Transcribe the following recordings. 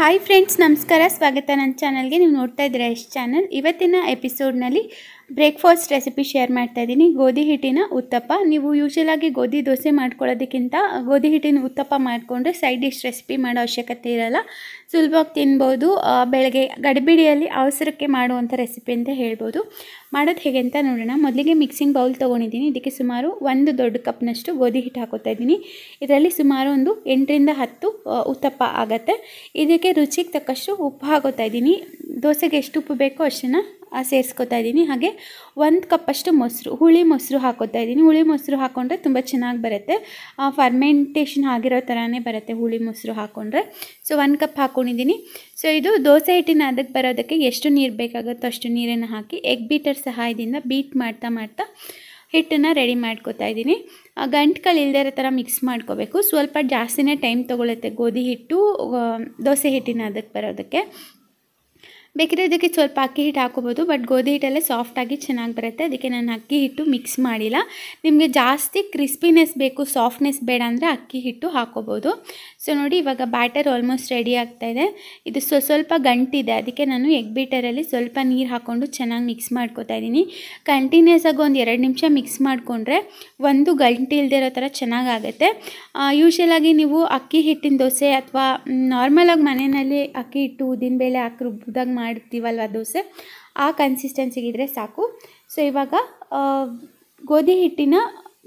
hi friends ನಮಸ್ಕಾರ ಸ್ವಾಗತ ನನ್ನ ಚಾನಲ್ಗೆ ನೀವು ನೋಡ್ತಾ ಇದ್ದೀರಾ ಎಷ್ಟು ಚಾನಲ್ ಇವತ್ತಿನ ಎಪಿಸೋಡ್ನಲ್ಲಿ ಬ್ರೇಕ್ಫಾಸ್ಟ್ ರೆಸಿಪಿ ಶೇರ್ ಮಾಡ್ತಾ ಇದ್ದೀನಿ ಗೋಧಿ ಹಿಟ್ಟಿನ ಉತ್ತಪ್ಪ ನೀವು ಯೂಶಲಾಗಿ ಗೋಧಿ ದೋಸೆ ಮಾಡ್ಕೊಳ್ಳೋದಕ್ಕಿಂತ ಗೋಧಿ ಹಿಟ್ಟಿನ ಉತ್ತಪ್ಪ ಮಾಡಿಕೊಂಡ್ರೆ ಸೈಡ್ ಡಿಶ್ ರೆಸಿಪಿ ಮಾಡೋ ಅವಶ್ಯಕತೆ ಇರಲ್ಲ ಸುಲಭವಾಗಿ ತಿನ್ಬೋದು ಬೆಳಗ್ಗೆ ಗಡಿಬಿಡಿಯಲ್ಲಿ ಅವಸರಕ್ಕೆ ಮಾಡುವಂಥ ರೆಸಿಪಿ ಅಂತ ಹೇಳ್ಬೋದು ಮಾಡೋದು ಹೇಗೆ ಅಂತ ನೋಡೋಣ ಮೊದಲಿಗೆ ಮಿಕ್ಸಿಂಗ್ ಬೌಲ್ ತೊಗೊಂಡಿದ್ದೀನಿ ಇದಕ್ಕೆ ಸುಮಾರು ಒಂದು ದೊಡ್ಡ ಕಪ್ನಷ್ಟು ಗೋಧಿ ಹಿಟ್ಟು ಹಾಕೋತಾ ಇದ್ದೀನಿ ಇದರಲ್ಲಿ ಸುಮಾರು ಒಂದು ಎಂಟರಿಂದ ಹತ್ತು ಉತ್ತಪ್ಪ ಆಗುತ್ತೆ ಇದಕ್ಕೆ ರುಚಿಗೆ ತಕ್ಕಷ್ಟು ಉಪ್ಪು ಹಾಕೋತಾ ಇದ್ದೀನಿ ದೋಸೆಗೆ ಎಷ್ಟು ಉಪ್ಪು ಬೇಕೋ ಅಷ್ಟನ್ನು ಸೇರಿಸ್ಕೊತಾ ಇದ್ದೀನಿ ಹಾಗೆ ಒಂದು ಕಪ್ಪಷ್ಟು ಮೊಸರು ಹುಳಿ ಮೊಸರು ಹಾಕೋತಾ ಇದ್ದೀನಿ ಹುಳಿ ಮೊಸರು ಹಾಕ್ಕೊಂಡ್ರೆ ತುಂಬ ಚೆನ್ನಾಗಿ ಬರುತ್ತೆ ಫರ್ಮೆಂಟೇಷನ್ ಆಗಿರೋ ಥರನೇ ಬರುತ್ತೆ ಹುಳಿ ಮೊಸರು ಹಾಕ್ಕೊಂಡ್ರೆ ಸೊ ಒಂದು ಕಪ್ ಹಾಕ್ಕೊಂಡಿದ್ದೀನಿ ಸೊ ಇದು ದೋಸೆ ಹಿಟ್ಟಿನ ಅದಕ್ಕೆ ಬರೋದಕ್ಕೆ ಎಷ್ಟು ನೀರು ಬೇಕಾಗುತ್ತೋ ಅಷ್ಟು ನೀರನ್ನು ಹಾಕಿ ಎಗ್ ಬೀಟರ್ ಸಹಾಯದಿಂದ ಬೀಟ್ ಮಾಡ್ತಾ ಮಾಡ್ತಾ ಹಿಟ್ಟನ್ನು ರೆಡಿ ಮಾಡ್ಕೋತಾ ಇದ್ದೀನಿ ಗಂಟುಗಳು ಇಲ್ದೇ ಇರೋ ಥರ ಮಿಕ್ಸ್ ಮಾಡ್ಕೋಬೇಕು ಸ್ವಲ್ಪ ಜಾಸ್ತಿನೇ ಟೈಮ್ ತೊಗೊಳುತ್ತೆ ಗೋಧಿ ಹಿಟ್ಟು ದೋಸೆ ಹಿಟ್ಟಿನ ಅದಕ್ಕೆ ಬರೋದಕ್ಕೆ ಬೇಕಿದ್ರೆ ಇದಕ್ಕೆ ಸ್ವಲ್ಪ ಅಕ್ಕಿ ಹಿಟ್ಟು ಹಾಕೋಬೋದು ಬಟ್ ಗೋಧಿ ಹಿಟ್ಟಲ್ಲೇ ಸಾಫ್ಟಾಗಿ ಚೆನ್ನಾಗಿ ಬರುತ್ತೆ ಅದಕ್ಕೆ ನಾನು ಅಕ್ಕಿ ಹಿಟ್ಟು ಮಿಕ್ಸ್ ಮಾಡಿಲ್ಲ ನಿಮಗೆ ಜಾಸ್ತಿ ಕ್ರಿಸ್ಪಿನೆಸ್ ಬೇಕು ಸಾಫ್ಟ್ನೆಸ್ ಬೇಡ ಅಂದರೆ ಅಕ್ಕಿ ಹಿಟ್ಟು ಹಾಕೋಬೋದು ಸೊ ನೋಡಿ ಇವಾಗ ಬ್ಯಾಟರ್ ಆಲ್ಮೋಸ್ಟ್ ರೆಡಿ ಆಗ್ತಾ ಇದೆ ಇದು ಸ್ವ ಸ್ವಲ್ಪ ಗಂಟಿದೆ ಅದಕ್ಕೆ ನಾನು ಎಗ್ ಬೀಟರಲ್ಲಿ ಸ್ವಲ್ಪ ನೀರು ಹಾಕ್ಕೊಂಡು ಚೆನ್ನಾಗಿ ಮಿಕ್ಸ್ ಮಾಡ್ಕೋತಾ ಇದ್ದೀನಿ ಕಂಟಿನ್ಯೂಸ್ ಆಗಿ ಒಂದು ಎರಡು ನಿಮಿಷ ಮಿಕ್ಸ್ ಮಾಡಿಕೊಂಡ್ರೆ ಒಂದು ಗಂಟಿ ಇಲ್ಲದೆ ಇರೋ ಥರ ಚೆನ್ನಾಗಾಗತ್ತೆ ಯೂಶಲಾಗಿ ನೀವು ಅಕ್ಕಿ ಹಿಟ್ಟಿನ ದೋಸೆ ಅಥವಾ ನಾರ್ಮಲಾಗಿ ಮನೆಯಲ್ಲಿ ಅಕ್ಕಿ ಹಿಟ್ಟು ಉದ್ದಿನ ಬೇಳೆ ಹಾಕಿ ರುಬ್ಬಿದಾಗ ಮಾಡ್ತೀವಲ್ವ ದೋಸೆ ಆ ಕನ್ಸಿಸ್ಟೆನ್ಸಿಗಿದ್ರೆ ಸಾಕು ಸೊ ಇವಾಗ ಗೋಧಿ ಹಿಟ್ಟಿನ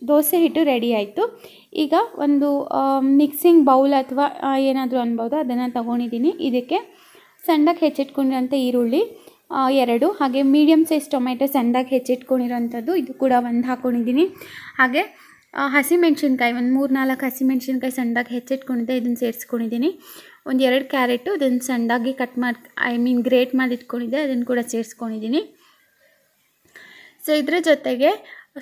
ದೋಸೆ ಹಿಟ್ಟು ರೆಡಿ ಆಯಿತು ಈಗ ಒಂದು ಮಿಕ್ಸಿಂಗ್ ಬೌಲ್ ಅಥವಾ ಏನಾದರೂ ಅನ್ಬೋದು ಅದನ್ನು ತಗೊಂಡಿದ್ದೀನಿ ಇದಕ್ಕೆ ಸಣ್ಣಕ್ಕೆ ಹೆಚ್ಚಿಟ್ಕೊಂಡಿರೋಂಥ ಈರುಳ್ಳಿ ಎರಡು ಹಾಗೆ ಮೀಡಿಯಮ್ ಸೈಜ್ ಟೊಮೆಟೊ ಸಣ್ಣದಾಗಿ ಹೆಚ್ಚಿಟ್ಕೊಂಡಿರೋಂಥದ್ದು ಇದು ಕೂಡ ಒಂದು ಹಾಕ್ಕೊಂಡಿದ್ದೀನಿ ಹಾಗೆ ಹಸಿಮೆಣ್ಸಿನ್ಕಾಯಿ ಒಂದು ಮೂರು ನಾಲ್ಕು ಹಸಿಮೆಣ್ಸಿನ್ಕಾಯಿ ಸಣ್ಣದಾಗಿ ಹೆಚ್ಚಿಟ್ಕೊಂಡಿದ್ದೆ ಇದನ್ನು ಸೇರಿಸ್ಕೊಂಡಿದ್ದೀನಿ ಒಂದು ಎರಡು ಕ್ಯಾರೆಟು ಅದನ್ನು ಸಣ್ಣದಾಗಿ ಕಟ್ ಮಾಡಿ ಐ ಮೀನ್ ಗ್ರೇಟ್ ಮಾಡಿ ಇಟ್ಕೊಂಡಿದ್ದೆ ಅದನ್ನು ಕೂಡ ಸೇರಿಸ್ಕೊಂಡಿದ್ದೀನಿ ಸೊ ಇದರ ಜೊತೆಗೆ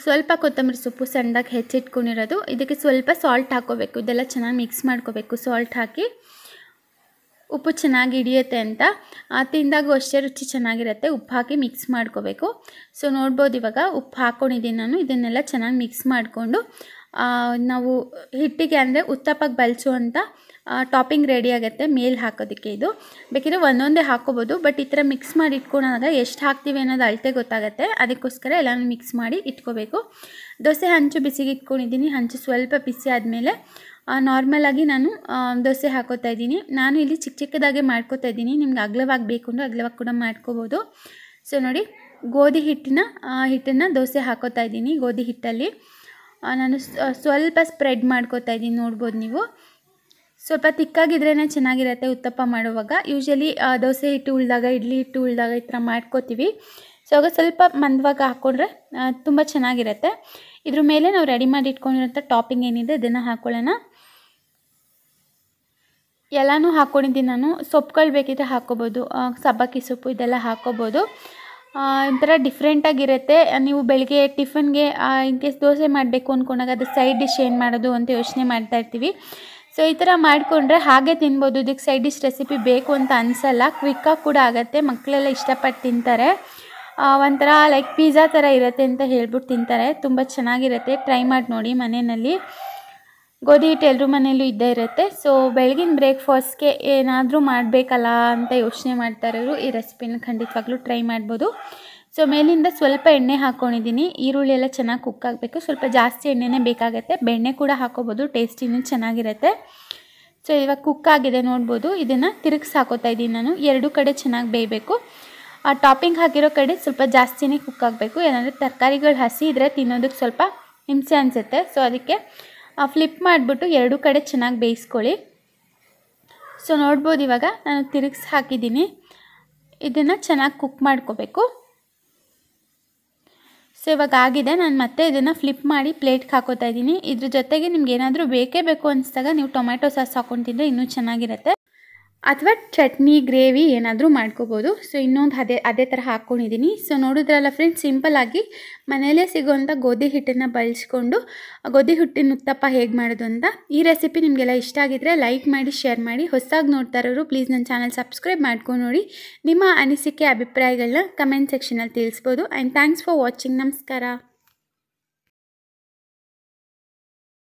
ಸ್ವಲ್ಪ ಕೊತ್ತಂಬರಿ ಸೊಪ್ಪು ಸಣ್ಣದಾಗಿ ಹೆಚ್ಚಿಟ್ಕೊಂಡಿರೋದು ಇದಕ್ಕೆ ಸ್ವಲ್ಪ ಸಾಲ್ಟ್ ಹಾಕೋಬೇಕು ಇದೆಲ್ಲ ಚೆನ್ನಾಗಿ ಮಿಕ್ಸ್ ಮಾಡ್ಕೋಬೇಕು ಸಾಲ್ಟ್ ಹಾಕಿ ಉಪ್ಪು ಚೆನ್ನಾಗಿ ಹಿಡಿಯುತ್ತೆ ಅಂತ ತಿಂದಾಗೂ ಅಷ್ಟೇ ರುಚಿ ಚೆನ್ನಾಗಿರುತ್ತೆ ಉಪ್ಪು ಹಾಕಿ ಮಿಕ್ಸ್ ಮಾಡ್ಕೋಬೇಕು ಸೊ ನೋಡ್ಬೋದು ಇವಾಗ ಉಪ್ಪು ಹಾಕ್ಕೊಂಡಿದ್ದೀನಿ ನಾನು ಇದನ್ನೆಲ್ಲ ಚೆನ್ನಾಗಿ ಮಿಕ್ಸ್ ಮಾಡಿಕೊಂಡು ನಾವು ಹಿಟ್ಟಿಗೆ ಅಂದರೆ ಉತ್ತಪ್ಪಕ್ಕೆ ಬಳಸುವಂಥ ಟಾಪಿಂಗ್ ರೆಡಿ ಆಗುತ್ತೆ ಮೇಲೆ ಹಾಕೋದಕ್ಕೆ ಇದು ಬೇಕಿದ್ರೆ ಒಂದೊಂದೇ ಹಾಕೋಬೋದು ಬಟ್ ಈ ಥರ ಮಿಕ್ಸ್ ಮಾಡಿ ಇಟ್ಕೊಂಡಾಗ ಎಷ್ಟು ಹಾಕ್ತೀವಿ ಅನ್ನೋದು ಅಳತೆ ಗೊತ್ತಾಗುತ್ತೆ ಅದಕ್ಕೋಸ್ಕರ ಎಲ್ಲನೂ ಮಿಕ್ಸ್ ಮಾಡಿ ಇಟ್ಕೋಬೇಕು ದೋಸೆ ಹಂಚು ಬಿಸಿಗೆ ಇಟ್ಕೊಂಡಿದ್ದೀನಿ ಹಂಚು ಸ್ವಲ್ಪ ಬಿಸಿ ಆದಮೇಲೆ ನಾರ್ಮಲಾಗಿ ನಾನು ದೋಸೆ ಹಾಕೋತಾ ಇದ್ದೀನಿ ನಾನು ಇಲ್ಲಿ ಚಿಕ್ಕ ಚಿಕ್ಕದಾಗೆ ಮಾಡ್ಕೋತಾ ಇದ್ದೀನಿ ನಿಮ್ಗೆ ಅಗ್ಲವಾಗಿ ಬೇಕು ಅಂದರೆ ಅಗ್ಲವಾಗಿ ಕೂಡ ಮಾಡ್ಕೋಬೋದು ಸೊ ನೋಡಿ ಗೋಧಿ ಹಿಟ್ಟಿನ ಹಿಟ್ಟನ್ನು ದೋಸೆ ಹಾಕೋತಾ ಇದ್ದೀನಿ ಗೋಧಿ ಹಿಟ್ಟಲ್ಲಿ ನಾನು ಸ್ವಲ್ಪ ಸ್ಪ್ರೆಡ್ ಮಾಡ್ಕೋತಾ ಇದ್ದೀನಿ ನೋಡ್ಬೋದು ನೀವು ಸ್ವಲ್ಪ ತಿಕ್ಕಾಗಿದ್ರೇ ಚೆನ್ನಾಗಿರುತ್ತೆ ಉತ್ತಪ್ಪ ಮಾಡುವಾಗ ಯೂಶಲಿ ದೋಸೆ ಹಿಟ್ಟು ಉಳ್ದಾಗ ಇಡ್ಲಿ ಹಿಟ್ಟು ಉಳಿದಾಗ ಈ ಥರ ಮಾಡ್ಕೋತೀವಿ ಸೊ ಆಗ ಸ್ವಲ್ಪ ಮಂದವಾಗ ಹಾಕ್ಕೊಂಡ್ರೆ ತುಂಬ ಚೆನ್ನಾಗಿರುತ್ತೆ ಇದ್ರ ಮೇಲೆ ನಾವು ರೆಡಿ ಮಾಡಿ ಇಟ್ಕೊಂಡಿರೋಂಥ ಟಾಪಿಂಗ್ ಏನಿದೆ ಇದನ್ನು ಹಾಕ್ಕೊಳ್ಳೋಣ ಎಲ್ಲನೂ ಹಾಕ್ಕೊಂಡಿದ್ದೀನಿ ನಾನು ಸೊಪ್ಪುಗಳು ಬೇಕಿದ್ದರೆ ಹಾಕ್ಕೋಬೋದು ಸಬ್ಬಕ್ಕಿ ಸೊಪ್ಪು ಇದೆಲ್ಲ ಹಾಕ್ಕೋಬೋದು ಒಂಥರ ಡಿಫ್ರೆಂಟಾಗಿರುತ್ತೆ ನೀವು ಬೆಳಗ್ಗೆ ಟಿಫನ್ಗೆ ಇನ್ ಕೇಸ್ ದೋಸೆ ಮಾಡಬೇಕು ಅಂದ್ಕೊಂಡಾಗ ಅದು ಸೈಡ್ ಡಿಶ್ ಏನು ಮಾಡೋದು ಅಂತ ಯೋಚನೆ ಮಾಡ್ತಾಯಿರ್ತೀವಿ ಸೊ ಈ ಥರ ಮಾಡಿಕೊಂಡ್ರೆ ಹಾಗೆ ತಿನ್ಬೋದು ಇದಕ್ಕೆ ಸೈಡ್ ಡಿಶ್ ರೆಸಿಪಿ ಬೇಕು ಅಂತ ಅನಿಸಲ್ಲ ಕ್ವಿಕ್ಕಾಗಿ ಕೂಡ ಆಗುತ್ತೆ ಮಕ್ಕಳೆಲ್ಲ ಇಷ್ಟಪಟ್ಟು ತಿಂತಾರೆ ಒಂಥರ ಲೈಕ್ ಪಿಜ್ಜಾ ಥರ ಇರುತ್ತೆ ಅಂತ ಹೇಳ್ಬಿಟ್ಟು ತಿಂತಾರೆ ತುಂಬ ಚೆನ್ನಾಗಿರುತ್ತೆ ಟ್ರೈ ಮಾಡಿ ನೋಡಿ ಮನೆಯಲ್ಲಿ ಗೋಧಿ ಹಿಟ್ಟು ಎಲ್ಲರೂ ಮನೆಯಲ್ಲೂ ಇದ್ದೇ ಇರುತ್ತೆ ಸೊ ಬೆಳಗಿನ ಬ್ರೇಕ್ಫಾಸ್ಟ್ಗೆ ಏನಾದರೂ ಮಾಡಬೇಕಲ್ಲ ಅಂತ ಯೋಚನೆ ಮಾಡ್ತಾ ಇರೋರು ಈ ರೆಸಿಪಿನ ಖಂಡಿತವಾಗ್ಲೂ ಟ್ರೈ ಮಾಡ್ಬೋದು ಸೊ ಮೇಲಿಂದ ಸ್ವಲ್ಪ ಎಣ್ಣೆ ಹಾಕ್ಕೊಂಡಿದ್ದೀನಿ ಈರುಳ್ಳಿ ಎಲ್ಲ ಚೆನ್ನಾಗಿ ಕುಕ್ ಆಗಬೇಕು ಸ್ವಲ್ಪ ಜಾಸ್ತಿ ಎಣ್ಣೆನೇ ಬೇಕಾಗುತ್ತೆ ಬೆಣ್ಣೆ ಕೂಡ ಹಾಕೋಬೋದು ಟೇಸ್ಟಿನೂ ಚೆನ್ನಾಗಿರುತ್ತೆ ಸೊ ಇವಾಗ ಕುಕ್ ಆಗಿದೆ ನೋಡ್ಬೋದು ಇದನ್ನು ತಿರುಗಿಸಿ ಹಾಕೋತಾ ಇದ್ದೀನಿ ನಾನು ಎರಡು ಕಡೆ ಚೆನ್ನಾಗಿ ಬೇಯಬೇಕು ಆ ಟಾಪಿಂಗ್ ಹಾಕಿರೋ ಕಡೆ ಸ್ವಲ್ಪ ಜಾಸ್ತಿನೇ ಕುಕ್ ಆಗಬೇಕು ಏನಂದರೆ ತರಕಾರಿಗಳು ಹಸಿ ಇದ್ದರೆ ತಿನ್ನೋದಕ್ಕೆ ಸ್ವಲ್ಪ ಹಿಂಸೆ ಅನಿಸುತ್ತೆ ಸೊ ಅದಕ್ಕೆ ಫ್ಲಿಪ್ ಮಾಡಿಬಿಟ್ಟು ಎರಡೂ ಕಡೆ ಚೆನ್ನಾಗಿ ಬೇಯಿಸ್ಕೊಳ್ಳಿ ಸೊ ನೋಡ್ಬೋದು ಇವಾಗ ನಾನು ತಿರುಗಿಸಿ ಹಾಕಿದ್ದೀನಿ ಇದನ್ನು ಚೆನ್ನಾಗಿ ಕುಕ್ ಮಾಡ್ಕೋಬೇಕು ಸೊ ಇವಾಗ ಆಗಿದೆ ನಾನು ಮತ್ತೆ ಇದನ್ನು ಫ್ಲಿಪ್ ಮಾಡಿ ಪ್ಲೇಟ್ಗೆ ಹಾಕೋತಾ ಇದ್ದೀನಿ ಇದ್ರ ಜೊತೆಗೆ ನಿಮ್ಗೆ ಏನಾದರೂ ಬೇಕೇ ಬೇಕು ಅನಿಸಿದಾಗ ನೀವು ಟೊಮೆಟೊ ಸಾಸ್ ಹಾಕೊಂಡು ತಿಂದರೆ ಇನ್ನೂ ಚೆನ್ನಾಗಿರುತ್ತೆ ಅಥವಾ ಚಟ್ನಿ ಗ್ರೇವಿ ಏನಾದರೂ ಮಾಡ್ಕೋಬೋದು ಸೊ ಇನ್ನೊಂದು ಅದೇ ಅದೇ ಥರ ಹಾಕ್ಕೊಂಡಿದ್ದೀನಿ ಸೊ ನೋಡಿದ್ರಲ್ಲ ಫ್ರೆಂಡ್ಸ್ ಸಿಂಪಲ್ಲಾಗಿ ಮನೆಯಲ್ಲೇ ಸಿಗೋವಂಥ ಗೋಧಿ ಹಿಟ್ಟನ್ನು ಬಳಸ್ಕೊಂಡು ಗೋಧಿ ಹಿಟ್ಟಿನ ಉತ್ತಪ್ಪ ಹೇಗೆ ಮಾಡೋದು ಅಂತ ಈ ರೆಸಿಪಿ ನಿಮಗೆಲ್ಲ ಇಷ್ಟ ಆಗಿದ್ದರೆ ಲೈಕ್ ಮಾಡಿ ಶೇರ್ ಮಾಡಿ ಹೊಸದಾಗಿ ನೋಡ್ತಾ ಇರೋರು ಪ್ಲೀಸ್ ನನ್ನ ಚಾನಲ್ ಸಬ್ಸ್ಕ್ರೈಬ್ ಮಾಡ್ಕೊಂಡು ನೋಡಿ ನಿಮ್ಮ ಅನಿಸಿಕೆ ಅಭಿಪ್ರಾಯಗಳನ್ನ ಕಮೆಂಟ್ ಸೆಕ್ಷನಲ್ಲಿ ತಿಳಿಸ್ಬೋದು ಆ್ಯಂಡ್ ಥ್ಯಾಂಕ್ಸ್ ಫಾರ್ ವಾಚಿಂಗ್ ನಮಸ್ಕಾರ